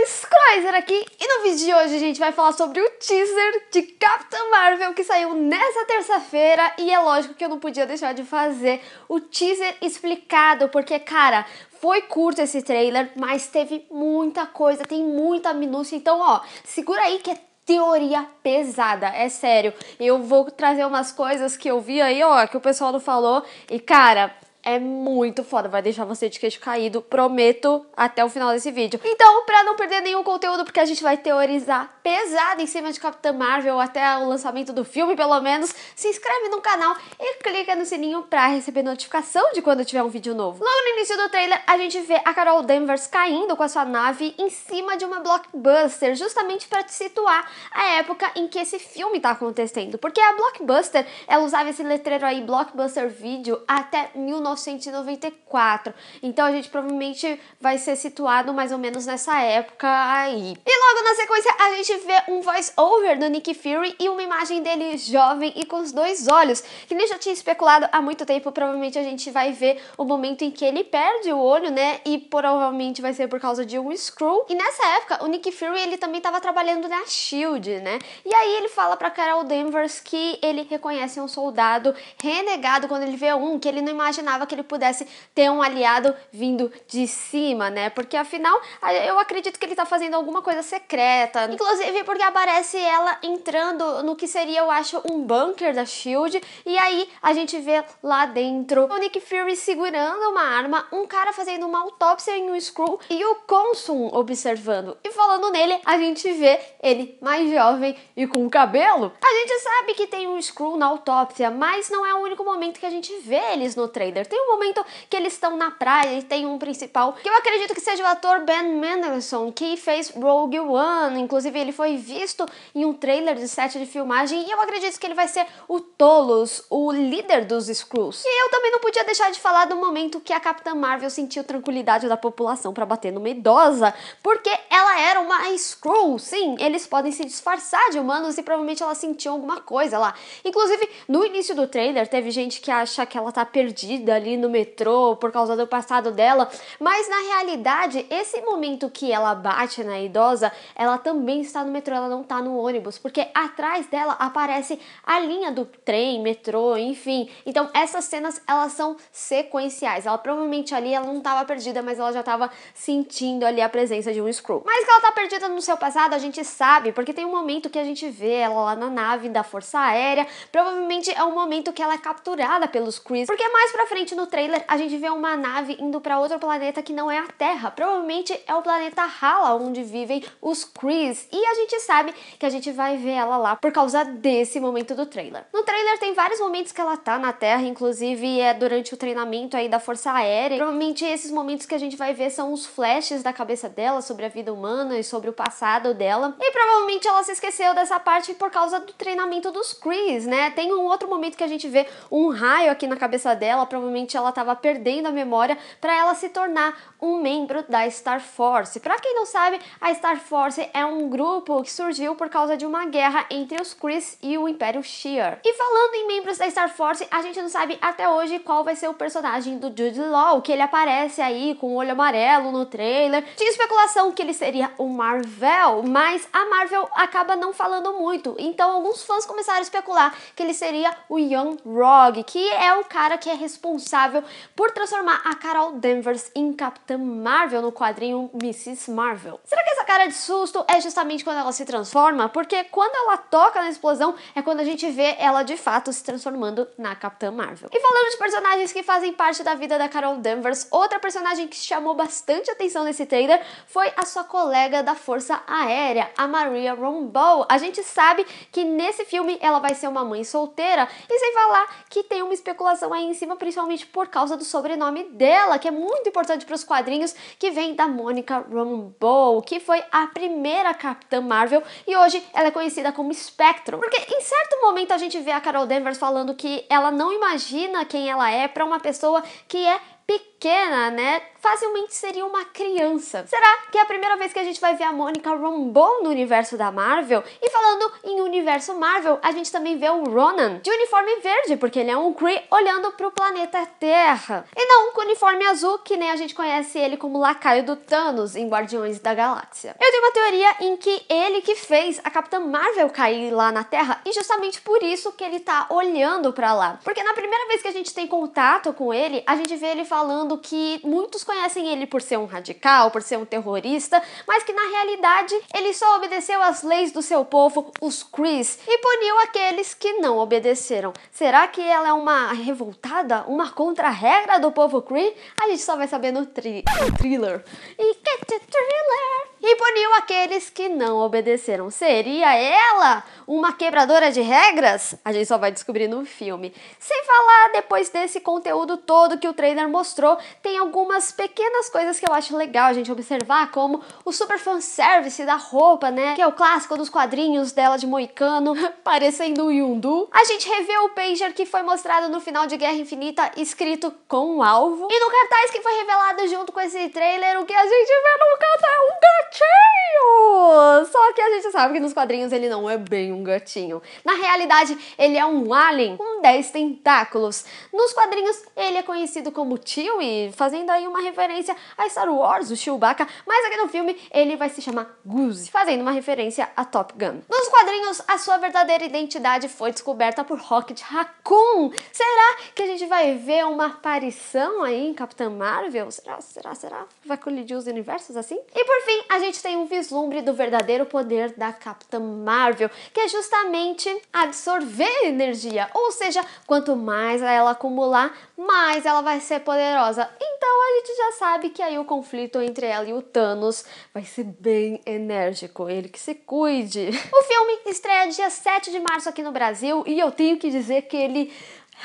Guys, Cryzer aqui e no vídeo de hoje a gente vai falar sobre o teaser de Capitã Marvel que saiu nessa terça-feira e é lógico que eu não podia deixar de fazer o teaser explicado porque, cara, foi curto esse trailer, mas teve muita coisa, tem muita minúcia, então ó, segura aí que é teoria pesada, é sério. Eu vou trazer umas coisas que eu vi aí, ó, que o pessoal não falou e, cara é muito foda, vai deixar você de queixo caído, prometo, até o final desse vídeo. Então, pra não perder nenhum conteúdo, porque a gente vai teorizar pesado em cima de Capitã Marvel até o lançamento do filme, pelo menos, se inscreve no canal e clica no sininho pra receber notificação de quando tiver um vídeo novo. Logo no início do trailer, a gente vê a Carol Danvers caindo com a sua nave em cima de uma blockbuster, justamente para te situar a época em que esse filme tá acontecendo. Porque a blockbuster, ela usava esse letreiro aí, blockbuster video, até 19 1994. Então a gente provavelmente vai ser situado mais ou menos nessa época aí. E logo na sequência a gente vê um voice-over do Nick Fury e uma imagem dele jovem e com os dois olhos, que nem já tinha especulado há muito tempo. Provavelmente a gente vai ver o momento em que ele perde o olho, né? E provavelmente vai ser por causa de um screw. E nessa época o Nick Fury ele também estava trabalhando na Shield, né? E aí ele fala para Carol Danvers que ele reconhece um soldado renegado quando ele vê um que ele não imaginava que ele pudesse ter um aliado vindo de cima, né? Porque afinal, eu acredito que ele tá fazendo alguma coisa secreta. Inclusive porque aparece ela entrando no que seria, eu acho, um bunker da Shield. E aí a gente vê lá dentro o Nick Fury segurando uma arma, um cara fazendo uma autópsia em um Skrull e o Consum observando. E falando nele, a gente vê ele mais jovem e com cabelo. A gente sabe que tem um Skrull na autópsia, mas não é o único momento que a gente vê eles no trailer. Tem um momento que eles estão na praia e tem um principal que eu acredito que seja o ator Ben Mendelsohn, que fez Rogue One. Inclusive, ele foi visto em um trailer de set de filmagem e eu acredito que ele vai ser o Tolos, o líder dos Skrulls. E eu também não podia deixar de falar do momento que a Capitã Marvel sentiu tranquilidade da população para bater numa idosa, porque ela era uma Skrull. Sim, eles podem se disfarçar de humanos e provavelmente ela sentiu alguma coisa lá. Inclusive, no início do trailer, teve gente que acha que ela tá perdida ali no metrô por causa do passado dela, mas na realidade, esse momento que ela bate na idosa, ela também está no metrô, ela não está no ônibus, porque atrás dela aparece a linha do trem, metrô, enfim. Então, essas cenas elas são sequenciais. Ela provavelmente ali ela não estava perdida, mas ela já estava sentindo ali a presença de um screw Mas que ela está perdida no seu passado, a gente sabe, porque tem um momento que a gente vê ela lá na nave da Força Aérea. Provavelmente é um momento que ela é capturada pelos Chris, porque mais para frente no trailer, a gente vê uma nave indo para outro planeta que não é a Terra. Provavelmente é o planeta Hala, onde vivem os Krees. E a gente sabe que a gente vai ver ela lá por causa desse momento do trailer. No trailer tem vários momentos que ela tá na Terra, inclusive é durante o treinamento aí da Força Aérea. Provavelmente esses momentos que a gente vai ver são os flashes da cabeça dela sobre a vida humana e sobre o passado dela. E provavelmente ela se esqueceu dessa parte por causa do treinamento dos Krees, né? Tem um outro momento que a gente vê um raio aqui na cabeça dela, provavelmente basicamente ela estava perdendo a memória para ela se tornar um membro da Star Force. Para quem não sabe, a Star Force é um grupo que surgiu por causa de uma guerra entre os Chris e o Império Shear. E falando em membros da Star Force, a gente não sabe até hoje qual vai ser o personagem do Jude Law, que ele aparece aí com o olho amarelo no trailer. Tinha especulação que ele seria o Marvel, mas a Marvel acaba não falando muito. Então alguns fãs começaram a especular que ele seria o Young Rogue, que é o cara que é responsável responsável por transformar a Carol Danvers em Capitã Marvel no quadrinho Mrs. Marvel. Será que essa cara é de susto é justamente quando ela se transforma? Porque quando ela toca na explosão é quando a gente vê ela de fato se transformando na Capitã Marvel. E falando de personagens que fazem parte da vida da Carol Danvers, outra personagem que chamou bastante atenção nesse trailer foi a sua colega da Força Aérea, a Maria Rambeau. A gente sabe que nesse filme ela vai ser uma mãe solteira e sem falar que tem uma especulação aí em cima, principalmente por causa do sobrenome dela, que é muito importante para os quadrinhos, que vem da Monica Rambeau, que foi a primeira Capitã Marvel e hoje ela é conhecida como Spectrum. Porque em certo momento a gente vê a Carol Danvers falando que ela não imagina quem ela é para uma pessoa que é pequena pequena, né, facilmente seria uma criança. Será que é a primeira vez que a gente vai ver a Mônica Rambeau no universo da Marvel? E falando em universo Marvel, a gente também vê o Ronan de uniforme verde, porque ele é um Kree olhando para o planeta Terra. E não com uniforme azul, que nem a gente conhece ele como lacaio do Thanos em Guardiões da Galáxia. Eu tenho uma teoria em que ele que fez a Capitã Marvel cair lá na Terra, e justamente por isso que ele tá olhando para lá. Porque na primeira vez que a gente tem contato com ele, a gente vê ele falando falando que muitos conhecem ele por ser um radical, por ser um terrorista, mas que na realidade ele só obedeceu às leis do seu povo, os Chris, e puniu aqueles que não obedeceram. Será que ela é uma revoltada, uma contra-regra do povo Cree? A gente só vai saber no tri thriller. E get the thriller! e puniu aqueles que não obedeceram. Seria ela uma quebradora de regras? A gente só vai descobrir no filme. Sem falar, depois desse conteúdo todo que o trailer mostrou, tem algumas pequenas coisas que eu acho legal a gente observar, como o super fanservice da roupa, né? Que é o clássico dos quadrinhos dela de moicano, parecendo um Yundu. A gente revê o pager que foi mostrado no final de Guerra Infinita, escrito com um alvo. E no cartaz que foi revelado junto com esse trailer, o que a gente vê no cartaz é um gato gatinho! Só que a gente sabe que nos quadrinhos ele não é bem um gatinho. Na realidade, ele é um alien com 10 tentáculos. Nos quadrinhos, ele é conhecido como Chewie, fazendo aí uma referência a Star Wars, o Chewbacca, mas aqui no filme ele vai se chamar Goose, fazendo uma referência a Top Gun. Nos quadrinhos, a sua verdadeira identidade foi descoberta por Rocket Raccoon. Será que a gente vai ver uma aparição aí em Capitã Marvel? Será, será, será? Vai colidir os universos assim? E por fim, a gente tem um vislumbre do verdadeiro poder da Capitã Marvel, que é justamente absorver energia, ou seja, quanto mais ela acumular, mais ela vai ser poderosa. Então a gente já sabe que aí o conflito entre ela e o Thanos vai ser bem enérgico, ele que se cuide. O filme estreia dia 7 de março aqui no Brasil e eu tenho que dizer que ele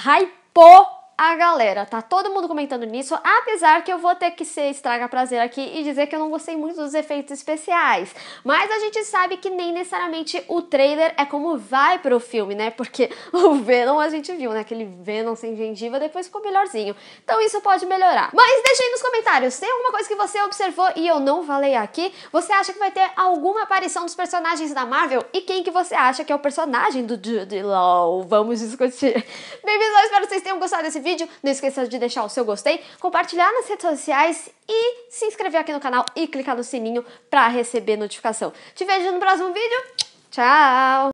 hypou a galera. Tá todo mundo comentando nisso, apesar que eu vou ter que ser estraga prazer aqui e dizer que eu não gostei muito dos efeitos especiais. Mas a gente sabe que nem necessariamente o trailer é como vai pro filme, né? Porque o Venom a gente viu, né? Aquele Venom sem gengiva depois ficou melhorzinho. Então isso pode melhorar. Mas deixa aí nos comentários, tem alguma coisa que você observou e eu não falei aqui? Você acha que vai ter alguma aparição dos personagens da Marvel? E quem que você acha que é o personagem do Jude Law? Vamos discutir. Bem, pessoal, espero que vocês tenham gostado desse vídeo vídeo. Não esqueça de deixar o seu gostei, compartilhar nas redes sociais e se inscrever aqui no canal e clicar no sininho para receber notificação. Te vejo no próximo vídeo. Tchau!